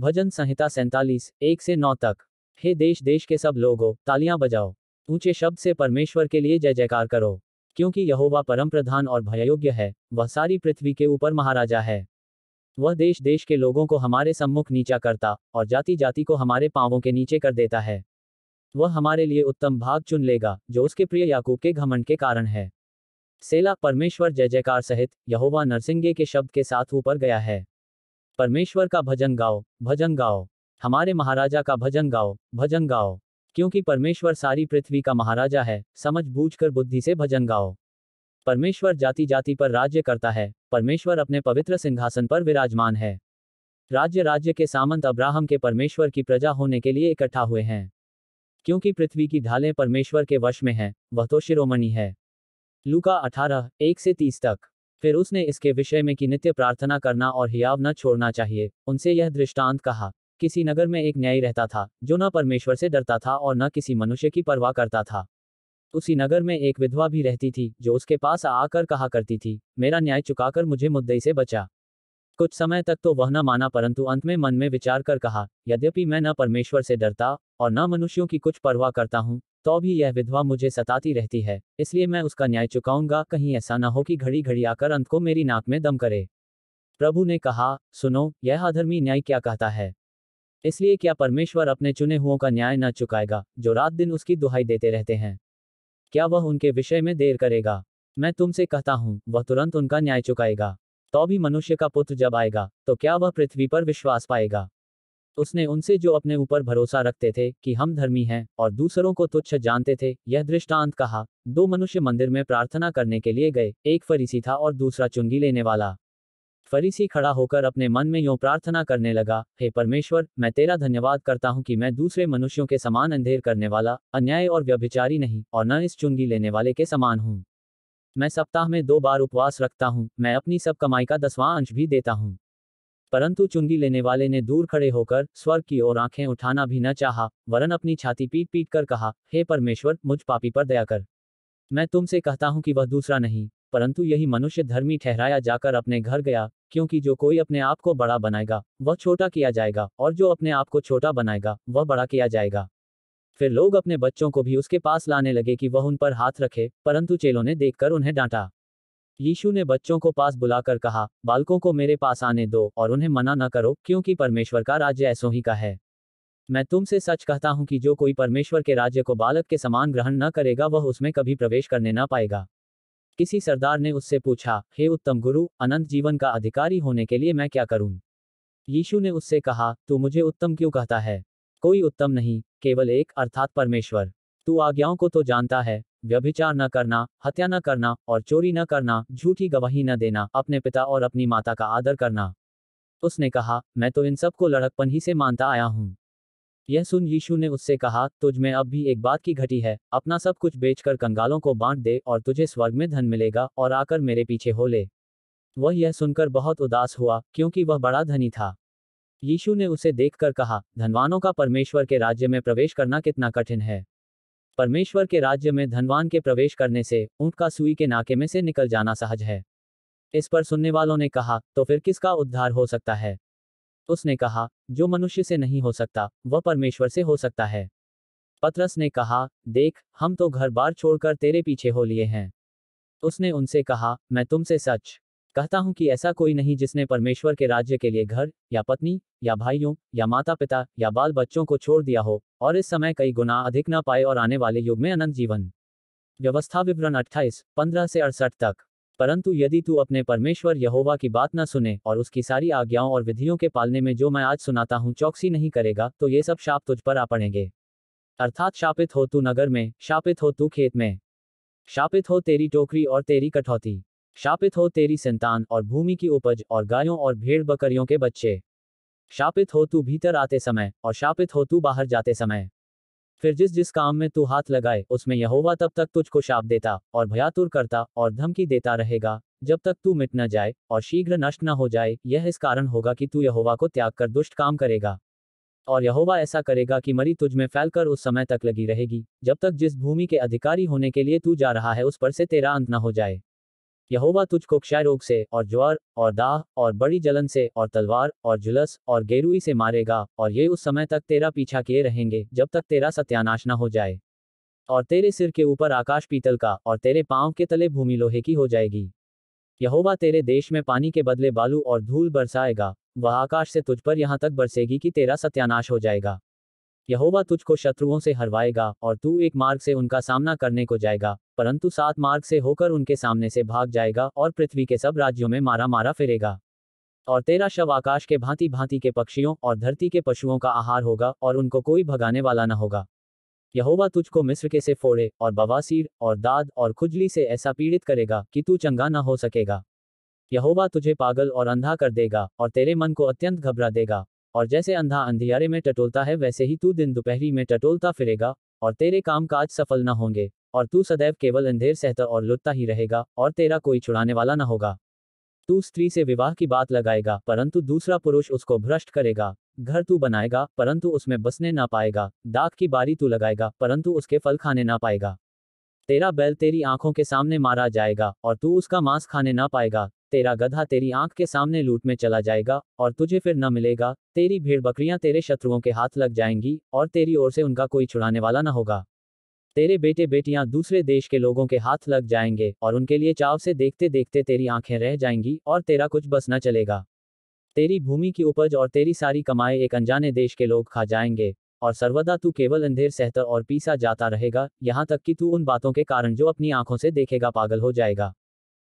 भजन संहिता सैंतालीस एक से नौ तक हे देश देश के सब लोगों तालियां बजाओ ऊंचे शब्द से परमेश्वर के लिए जय जयकार करो क्योंकि यहोवा परम प्रधान और भययोग्य है वह सारी पृथ्वी के ऊपर महाराजा है वह देश देश के लोगों को हमारे सम्मुख नीचा करता और जाति जाति को हमारे पांवों के नीचे कर देता है वह हमारे लिए उत्तम भाग चुन लेगा जो उसके प्रिय याकूब के घमंड के कारण है सेला परमेश्वर जय जयकार सहित यहोवा नरसिंगे के शब्द के साथ ऊपर गया है परमेश्वर का भजन गाओ भजन गाओ हमारे महाराजा का भजन गाओ भजन गाओ क्योंकि परमेश्वर सारी पृथ्वी का महाराजा है समझ बूझ कर बुद्धि से भजन गाओ परमेश्वर जाति जाति पर राज्य करता है परमेश्वर अपने पवित्र सिंहासन पर विराजमान है राज्य राज्य के सामंत अब्राहम के परमेश्वर की प्रजा होने के लिए इकट्ठा हुए हैं क्योंकि पृथ्वी की ढालें परमेश्वर के वश में हैं वह तो शिरोमणि है लूका अठारह एक से तीस तक फिर उसने इसके विषय में कि नित्य प्रार्थना करना और हियाव न छोड़ना चाहिए उनसे यह दृष्टांत कहा किसी नगर में एक न्यायी रहता था जो न परमेश्वर से डरता था और न किसी मनुष्य की परवाह करता था उसी नगर में एक विधवा भी रहती थी जो उसके पास आकर कहा करती थी मेरा न्याय चुकाकर मुझे मुद्दई से बचा कुछ समय तक तो वह न माना परंतु अंत में मन में विचार कर कहा यद्यपि मैं न परमेश्वर से डरता और न मनुष्यों की कुछ परवाह करता हूँ तो भी यह विधवा मुझे सताती रहती है इसलिए मैं उसका न्याय चुकाऊंगा कहीं ऐसा ना हो कि घड़ी घड़ी आकर अंत को मेरी नाक में दम करे प्रभु ने कहा सुनो यह अधर्मी न्याय क्या कहता है इसलिए क्या परमेश्वर अपने चुने हुओं का न्याय न चुकाएगा जो रात दिन उसकी दुहाई देते रहते हैं क्या वह उनके विषय में देर करेगा मैं तुमसे कहता हूँ वह तुरंत उनका न्याय चुकाएगा तो भी मनुष्य का पुत्र जब आएगा तो क्या वह पृथ्वी पर विश्वास पाएगा उसने उनसे जो अपने ऊपर भरोसा रखते थे कि हम धर्मी हैं और दूसरों को तुच्छ जानते थे यह दृष्टांत कहा दो मनुष्य मंदिर में प्रार्थना करने के लिए गए एक फरीसी था और दूसरा चुंगी लेने वाला फरीसी खड़ा होकर अपने मन में यूं प्रार्थना करने लगा हे परमेश्वर मैं तेरा धन्यवाद करता हूँ कि मैं दूसरे मनुष्यों के समान अंधेर करने वाला अन्याय और व्यभिचारी नहीं और न इस चुंगी लेने वाले के समान हूँ मैं सप्ताह में दो बार उपवास रखता हूँ मैं अपनी सब कमाई का दसवां अंश भी देता हूँ परंतु चुंगी लेने वाले ने दूर खड़े होकर स्वर्ग की ओर आंखें उठाना भी न चाहा वरन अपनी छाती पीट पीट कर कहा हे परमेश्वर मुझ पापी पर दया कर मैं तुमसे कहता हूँ कि वह दूसरा नहीं परंतु यही मनुष्य धर्मी ठहराया जाकर अपने घर गया क्योंकि जो कोई अपने आप को बड़ा बनाएगा वह छोटा किया जाएगा और जो अपने आप को छोटा बनाएगा वह बड़ा किया जाएगा फिर लोग अपने बच्चों को भी उसके पास लाने लगे कि वह उन पर हाथ रखे परंतु चेलों ने देखकर उन्हें डांटा यीशु ने बच्चों को पास बुलाकर कहा बालकों को मेरे पास आने दो और उन्हें मना न करो क्योंकि परमेश्वर का राज्य ऐसो ही का है मैं तुमसे सच कहता हूं कि जो कोई परमेश्वर के राज्य को बालक के समान ग्रहण न करेगा वह उसमें कभी प्रवेश करने न पाएगा किसी सरदार ने उससे पूछा हे उत्तम गुरु अनंत जीवन का अधिकारी होने के लिए मैं क्या करूं यीशु ने उससे कहा तू मुझे उत्तम क्यों कहता है कोई उत्तम नहीं केवल एक अर्थात परमेश्वर तू आज्ञाओं को तो जानता है व्यभिचार न करना हत्या न करना और चोरी न करना झूठी गवाही न देना अपने पिता और अपनी माता का आदर करना उसने कहा मैं तो इन सब को लड़कपन ही से मानता आया हूँ यह सुन यीशु ने उससे कहा तुझ में अब भी एक बात की घटी है अपना सब कुछ बेचकर कंगालों को बांट दे और तुझे स्वर्ग में धन मिलेगा और आकर मेरे पीछे हो ले वह यह सुनकर बहुत उदास हुआ क्योंकि वह बड़ा धनी था यीशु ने उसे देखकर कहा धनवानों का परमेश्वर के राज्य में प्रवेश करना कितना कठिन है परमेश्वर के राज्य में धनवान के प्रवेश करने से ऊंट का सुई के नाके में से निकल जाना सहज है इस पर सुनने वालों ने कहा तो फिर किसका उद्धार हो सकता है उसने कहा जो मनुष्य से नहीं हो सकता वह परमेश्वर से हो सकता है पतरस ने कहा देख हम तो घर बार छोड़कर तेरे पीछे हो लिए हैं उसने उनसे कहा मैं तुमसे सच कहता हूं कि ऐसा कोई नहीं जिसने परमेश्वर के राज्य के लिए घर या पत्नी या भाइयों या माता पिता या बाल बच्चों को छोड़ दिया हो और इस समय कई गुना अधिक न पाए और आने वाले युग में अनंत जीवन व्यवस्था विवरण अट्ठाईस पंद्रह से अड़सठ तक परंतु यदि तू अपने परमेश्वर यहोवा की बात न सुने और उसकी सारी आज्ञाओं और विधियों के पालने में जो मैं आज सुनाता हूँ चौकसी नहीं करेगा तो ये सब शाप तुझ पर आ पड़ेंगे अर्थात शापित हो तू नगर में शापित हो तू खेत में शापित हो तेरी टोकरी और तेरी कठौती शापित हो तेरी संतान और भूमि की उपज और गायों और भेड़ बकरियों के बच्चे शापित हो तू भीतर आते समय और शापित हो तू बाहर जाते समय फिर जिस जिस काम में तू हाथ लगाए उसमें यहोवा तब तक तुझको शाप देता और भयातुर करता और धमकी देता रहेगा जब तक तू मिट न जाए और शीघ्र नष्ट न हो जाए यह इस कारण होगा कि तू यहोवा को त्याग कर दुष्ट काम करेगा और यहोवा ऐसा करेगा कि मरी तुझ में फैलकर उस समय तक लगी रहेगी जब तक जिस भूमि के अधिकारी होने के लिए तू जा रहा है उस पर से तेरा अंत न हो जाए यहोवा तुझको क्षय रोग से और ज्वर और दाह और बड़ी जलन से और तलवार और जुलस और गेरुई से मारेगा और ये उस समय तक तेरा पीछा किए रहेंगे जब तक तेरा सत्यानाश न हो जाए और तेरे सिर के ऊपर आकाश पीतल का और तेरे पांव के तले भूमि लोहे की हो जाएगी यहोवा तेरे देश में पानी के बदले बालू और धूल बरसाएगा वह आकाश से तुझ पर यहाँ तक बरसेगी कि तेरा सत्यानाश हो जाएगा यहोवा तुझको शत्रुओं से हरवाएगा और तू एक मार्ग से उनका सामना करने को जाएगा परंतु सात मार्ग से होकर उनके सामने से भाग जाएगा और पृथ्वी के सब राज्यों में मारा मारा फिरेगा और तेरा शव आकाश के भांति भांति के पक्षियों और धरती के पशुओं का आहार होगा और उनको कोई भगाने वाला न होगा यहोवा तुझको मिस्र के से फोड़े और बवासीर और दाद और खुजली से ऐसा पीड़ित करेगा कि तू चंगा न हो सकेगा यहोवा तुझे पागल और अंधा कर देगा और तेरे मन को अत्यंत घबरा देगा और जैसे अंधा अंधियारे में टटोलता है वैसे ही तू दिन दोपहरी में टटोलता फिरेगा और तेरे काम काज सफल न होंगे और तू सदैव केवल अंधेर सहता और लुटता ही रहेगा और तेरा कोई छुड़ाने वाला न होगा तू स्त्री से विवाह की बात लगाएगा परंतु दूसरा पुरुष उसको भ्रष्ट करेगा घर तू बनाएगा परंतु उसमें बसने ना पाएगा दाग की बारी तू लगाएगा परंतु उसके फल खाने ना पाएगा तेरा बैल तेरी आंखों के सामने मारा जाएगा और तू उसका मांस खाने ना पाएगा तेरा गधा तेरी आंख के सामने लूट में चला जाएगा और तुझे फिर न मिलेगा तेरी भीड़ बकरियां तेरे शत्रुओं के हाथ लग जाएंगी और तेरी ओर से उनका कोई छुड़ाने वाला न होगा तेरे बेटे बेटियां दूसरे देश के लोगों के हाथ लग जाएंगे और उनके लिए चाव से देखते देखते तेरी आंखें रह जाएंगी और तेरा कुछ बस न चलेगा तेरी भूमि की उपज और तेरी सारी कमाई एक अनजाने देश के लोग खा जाएंगे और सर्वदा तू केवल अंधेर सहता और पीसा जाता रहेगा यहाँ तक कि तू उन बातों के कारण जो अपनी आंखों से देखेगा पागल हो जाएगा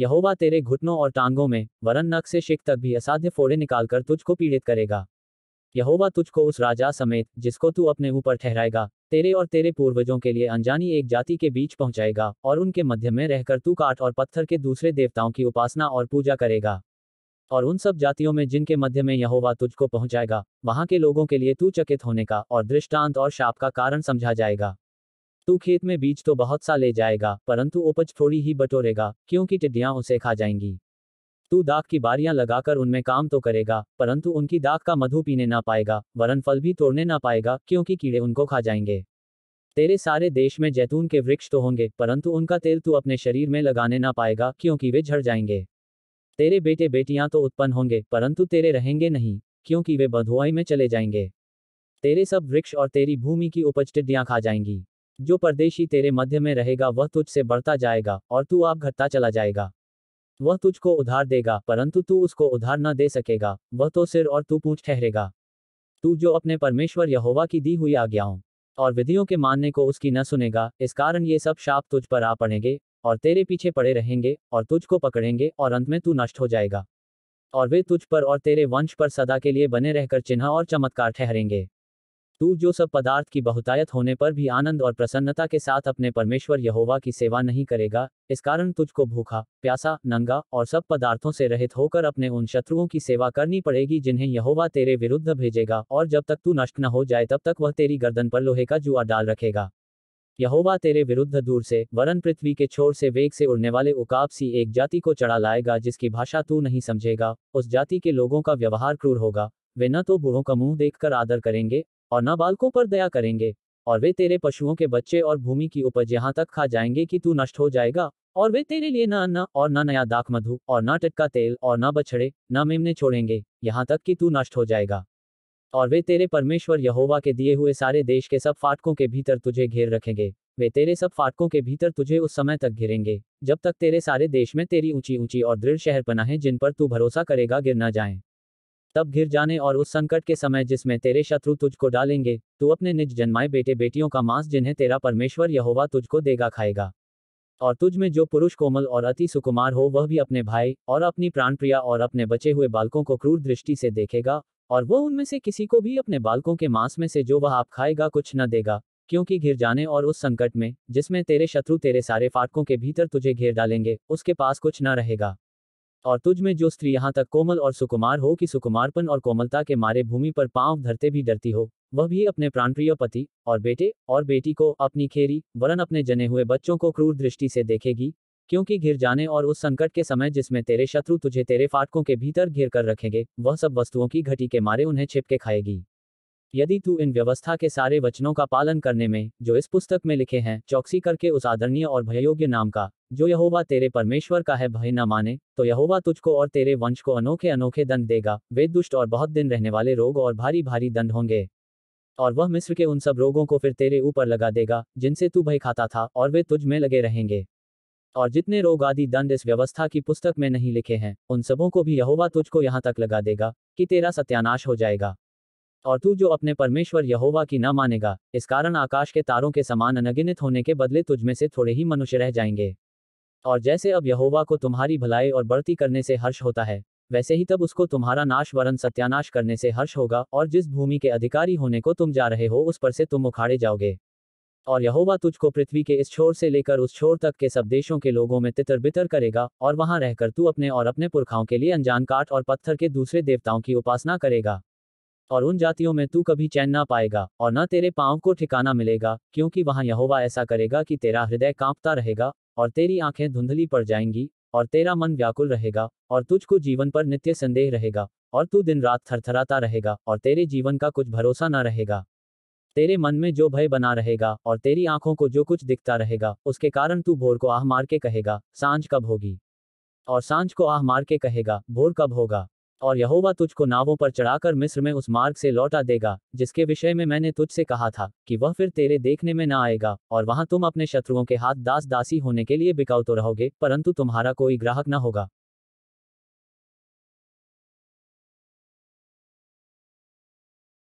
यहोवा तेरे घुटनों और टांगों में वरन नक से शिक तक भी असाध्य फोड़े निकालकर तुझको पीड़ित करेगा यहोवा तुझको उस राजा समेत जिसको तू अपने ऊपर ठहराएगा तेरे और तेरे पूर्वजों के लिए अनजानी एक जाति के बीच पहुंचाएगा और उनके मध्य में रहकर तू काट और पत्थर के दूसरे देवताओं की उपासना और पूजा करेगा और उन सब जातियों में जिनके मध्य में यहोवा तुझको पहुंचाएगा वहां के लोगों के लिए तू चकित होने का और दृष्टांत और शाप का कारण समझा जाएगा तू खेत में बीज तो बहुत सा ले जाएगा परंतु उपज थोड़ी ही बटोरेगा क्योंकि टिड्डियां उसे खा जाएंगी तू दाख की बारियां लगाकर उनमें काम तो करेगा परंतु उनकी दाख का मधु पीने ना पाएगा वरन फल भी तोड़ने ना पाएगा क्योंकि कीड़े उनको खा जाएंगे तेरे सारे देश में जैतून के वृक्ष तो होंगे परंतु उनका तेल तू अपने शरीर में लगाने ना पाएगा क्योंकि वे झड़ जाएंगे तेरे बेटे बेटियां तो उत्पन्न होंगे परंतु तेरे रहेंगे नहीं क्योंकि वे बधुआई में चले जाएंगे तेरे सब वृक्ष और तेरी भूमि की उपज टिड्डियां खा जाएंगी जो परदेशी तेरे मध्य में रहेगा वह तुझसे बढ़ता जाएगा और तू आप घटता चला जाएगा वह तुझको उधार देगा परंतु तू उसको उधार न दे सकेगा वह तो सिर और तू पूछ ठहरेगा तू जो अपने परमेश्वर यहोवा की दी हुई आज्ञाओं और विधियों के मानने को उसकी न सुनेगा इस कारण ये सब शाप तुझ पर आ पड़ेंगे और तेरे पीछे पड़े रहेंगे और तुझको पकड़ेंगे और अंत में तू नष्ट हो जाएगा और वे तुझ पर और तेरे वंश पर सदा के लिए बने रहकर चिन्ह और चमत्कार ठहरेंगे तू जो सब पदार्थ की बहुतायत होने पर भी आनंद और प्रसन्नता के साथ अपने परमेश्वर यहोवा की सेवा नहीं करेगा इस कारण तुझको भूखा प्यासा नंगा और सब पदार्थों से रहित होकर अपने उन शत्रुओं की सेवा करनी पड़ेगी जिन्हें यहोवा तेरे विरुद्ध भेजेगा और जब तक तू नष्ट न हो जाए तब तक वह तेरी गर्दन पर लोहे का जुआ डाल रखेगा यहोवा तेरे विरुद्ध दूर से वरन पृथ्वी के छोर से वेग से उड़ने वाले उकाब सी एक जाति को चढ़ा लाएगा जिसकी भाषा तू नहीं समझेगा उस जाति के लोगों का व्यवहार क्रूर होगा वे न तो बूढ़ों का मुंह देखकर आदर करेंगे और न बालकों पर दया करेंगे और वे तेरे पशुओं के बच्चे और भूमि की उपज यहाँ तक खा जाएंगे कि तू नष्ट हो जाएगा और वे तेरे लिए न अन्न और न नया दाक मधु और न टटका तेल और न बछड़े न मेमने छोड़ेंगे यहाँ तक कि तू नष्ट हो जाएगा और वे तेरे परमेश्वर यहोवा के दिए हुए सारे देश के सब फाटकों के भीतर तुझे घेर रखेंगे वे तेरे सब फाटकों के भीतर तुझे उस समय तक घिरेंगे जब तक तेरे सारे देश में तेरी ऊंची ऊंची और दृढ़ शहर पनाहें जिन पर तू भरोसा करेगा गिर न जाए तब घिर जाने और उस संकट के समय जिसमें तेरे शत्रु तुझको डालेंगे तू अपने निज जन्माए बेटे बेटियों का मांस जिन्हें तेरा परमेश्वर यहोवा तुझको देगा खाएगा और तुझ में जो पुरुष कोमल और अति सुकुमार हो वह भी अपने भाई और अपनी प्राण प्रिया और अपने बचे हुए बालकों को क्रूर दृष्टि से देखेगा और वो उनमें से किसी को भी अपने बालकों के मांस में से जो वह आप खाएगा कुछ न देगा क्योंकि घिर जाने और उस संकट में जिसमें तेरे शत्रु तेरे सारे फाटकों के भीतर तुझे घेर डालेंगे उसके पास कुछ न रहेगा और तुझ में जो स्त्री यहाँ तक कोमल और सुकुमार हो कि सुकुमारपन और कोमलता के मारे भूमि पर पांव धरते भी डरती हो वह भी अपने प्राणप्रिय पति और बेटे और बेटी को अपनी खेरी वरन अपने जने हुए बच्चों को क्रूर दृष्टि से देखेगी क्योंकि घिर जाने और उस संकट के समय जिसमें तेरे शत्रु तुझे तेरे फाटकों के भीतर घिर कर रखेंगे वह सब वस्तुओं की घटी के मारे उन्हें छिपके खाएगी यदि तू इन व्यवस्था के सारे वचनों का पालन करने में जो इस पुस्तक में लिखे हैं चौकसी करके उस आदरणीय और भययोग्य नाम का जो यहोवा तेरे परमेश्वर का है भय न माने तो यहोवा तुझको और तेरे वंश को अनोखे अनोखे दंड देगा वे दुष्ट और बहुत दिन रहने वाले रोग और भारी भारी दंड होंगे और वह मिस्र के उन सब रोगों को फिर तेरे ऊपर लगा देगा जिनसे तू भय खाता था और वे तुझ में लगे रहेंगे और जितने रोग आदि दंड इस व्यवस्था की पुस्तक में नहीं लिखे हैं उन सबों को भी यहोवा तुझको यहाँ तक लगा देगा कि तेरा सत्यानाश हो जाएगा और तू जो अपने परमेश्वर यहोवा की न मानेगा इस कारण आकाश के तारों के समान अनगिनित होने के बदले तुझ में से थोड़े ही मनुष्य रह जाएंगे और जैसे अब यहोवा को तुम्हारी भलाई और बढ़ती करने से हर्ष होता है वैसे ही तब उसको तुम्हारा नाश वरण सत्यानाश करने से हर्ष होगा और जिस भूमि के अधिकारी होने को तुम जा रहे हो उस पर से तुम उखाड़े जाओगे और यहोवा तुझको पृथ्वी के इस छोर से लेकर उस छोर तक के सब देशों के लोगों में तितर बितर करेगा और वहां रहकर तू अपने और अपने पुरखाओं के लिए अनजान काट और पत्थर के दूसरे देवताओं की उपासना करेगा और उन जातियों में तू कभी चैन ना पाएगा और न तेरे पांव को ठिकाना मिलेगा क्योंकि वहां यहोवा ऐसा करेगा कि तेरा हृदय कांपता रहेगा और तेरी आंखें धुंधली पड़ जाएंगी और तेरा मन व्याकुल रहेगा और तुझको जीवन पर नित्य संदेह रहेगा और तू दिन रात थरथराता रहेगा और तेरे जीवन का कुछ भरोसा न रहेगा तेरे मन में जो भय बना रहेगा और तेरी आंखों को जो कुछ दिखता रहेगा उसके कारण तू भोर को आह मार के कहेगा सांझ कब होगी और सांझ को आह मार के कहेगा भोर कब होगा और यहोवा तुझको नावों पर चढ़ाकर मिस्र में उस मार्ग से लौटा देगा जिसके विषय में मैंने तुझसे कहा था कि वह फिर तेरे देखने में न आएगा और वहां तुम अपने शत्रुओं के हाथ दास दासी होने के लिए बिकाऊ तो रहोगे परंतु तुम्हारा कोई ग्राहक न होगा